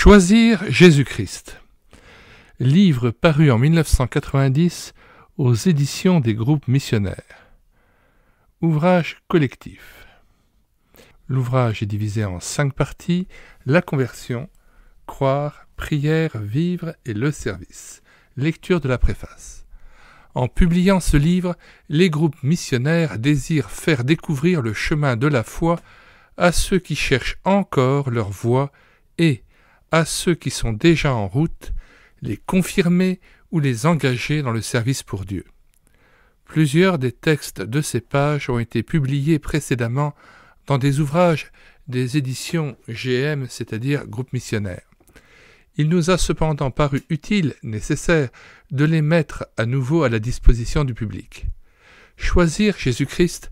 Choisir Jésus-Christ. Livre paru en 1990 aux éditions des groupes missionnaires. Ouvrage collectif. L'ouvrage est divisé en cinq parties la conversion, croire, prière, vivre et le service. Lecture de la préface. En publiant ce livre, les groupes missionnaires désirent faire découvrir le chemin de la foi à ceux qui cherchent encore leur voie et à ceux qui sont déjà en route, les confirmer ou les engager dans le service pour Dieu. Plusieurs des textes de ces pages ont été publiés précédemment dans des ouvrages des éditions GM, c'est-à-dire groupe missionnaire. Il nous a cependant paru utile, nécessaire, de les mettre à nouveau à la disposition du public. Choisir Jésus-Christ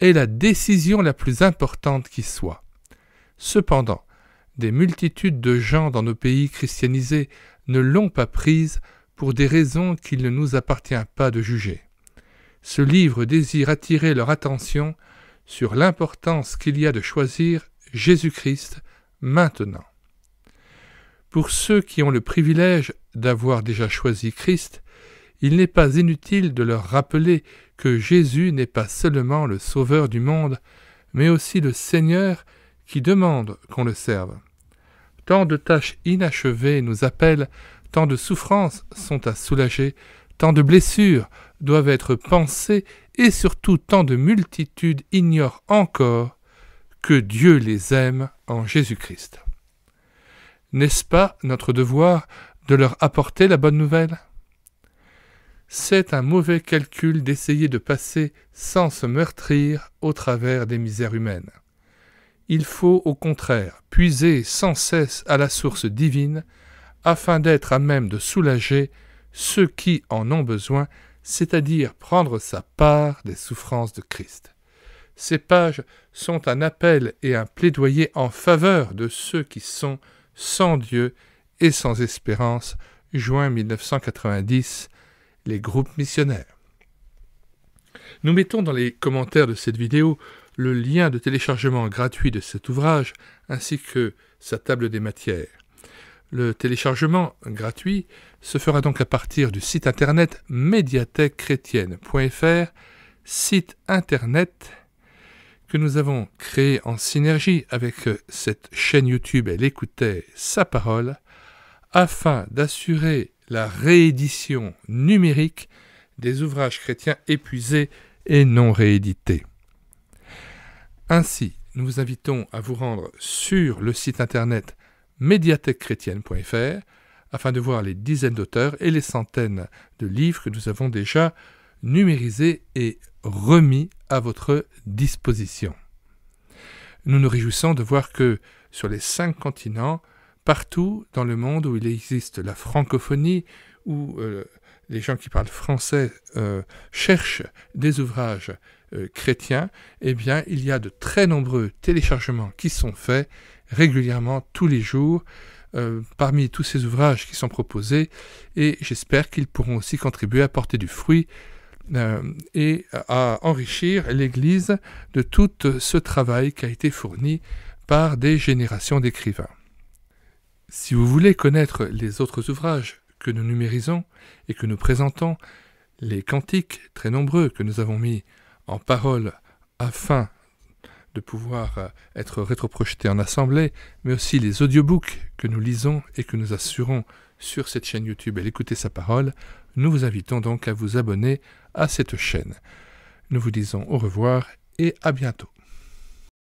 est la décision la plus importante qui soit. Cependant, des multitudes de gens dans nos pays christianisés ne l'ont pas prise pour des raisons qu'il ne nous appartient pas de juger. Ce livre désire attirer leur attention sur l'importance qu'il y a de choisir Jésus-Christ maintenant. Pour ceux qui ont le privilège d'avoir déjà choisi Christ, il n'est pas inutile de leur rappeler que Jésus n'est pas seulement le Sauveur du monde, mais aussi le Seigneur qui demande qu'on le serve. Tant de tâches inachevées nous appellent, tant de souffrances sont à soulager, tant de blessures doivent être pensées, et surtout tant de multitudes ignorent encore que Dieu les aime en Jésus-Christ. N'est-ce pas notre devoir de leur apporter la bonne nouvelle C'est un mauvais calcul d'essayer de passer sans se meurtrir au travers des misères humaines il faut au contraire puiser sans cesse à la source divine afin d'être à même de soulager ceux qui en ont besoin, c'est-à-dire prendre sa part des souffrances de Christ. Ces pages sont un appel et un plaidoyer en faveur de ceux qui sont sans Dieu et sans espérance, juin 1990, les groupes missionnaires. Nous mettons dans les commentaires de cette vidéo le lien de téléchargement gratuit de cet ouvrage ainsi que sa table des matières. Le téléchargement gratuit se fera donc à partir du site internet médiathèquechrétienne.fr, site internet que nous avons créé en synergie avec cette chaîne YouTube Elle écoutait sa parole, afin d'assurer la réédition numérique des ouvrages chrétiens épuisés et non réédités. Ainsi, nous vous invitons à vous rendre sur le site internet médiathèquechrétienne.fr afin de voir les dizaines d'auteurs et les centaines de livres que nous avons déjà numérisés et remis à votre disposition. Nous nous réjouissons de voir que sur les cinq continents, partout dans le monde où il existe la francophonie, ou les gens qui parlent français euh, cherchent des ouvrages euh, chrétiens, eh bien, il y a de très nombreux téléchargements qui sont faits régulièrement tous les jours euh, parmi tous ces ouvrages qui sont proposés et j'espère qu'ils pourront aussi contribuer à porter du fruit et à enrichir l'Église de tout ce travail qui a été fourni par des générations d'écrivains. Si vous voulez connaître les autres ouvrages que nous numérisons et que nous présentons, les cantiques très nombreux que nous avons mis en parole afin de pouvoir euh, être rétroprojetés en assemblée, mais aussi les audiobooks que nous lisons et que nous assurons sur cette chaîne YouTube et l'écouter sa parole, nous vous invitons donc à vous abonner à cette chaîne. Nous vous disons au revoir et à bientôt.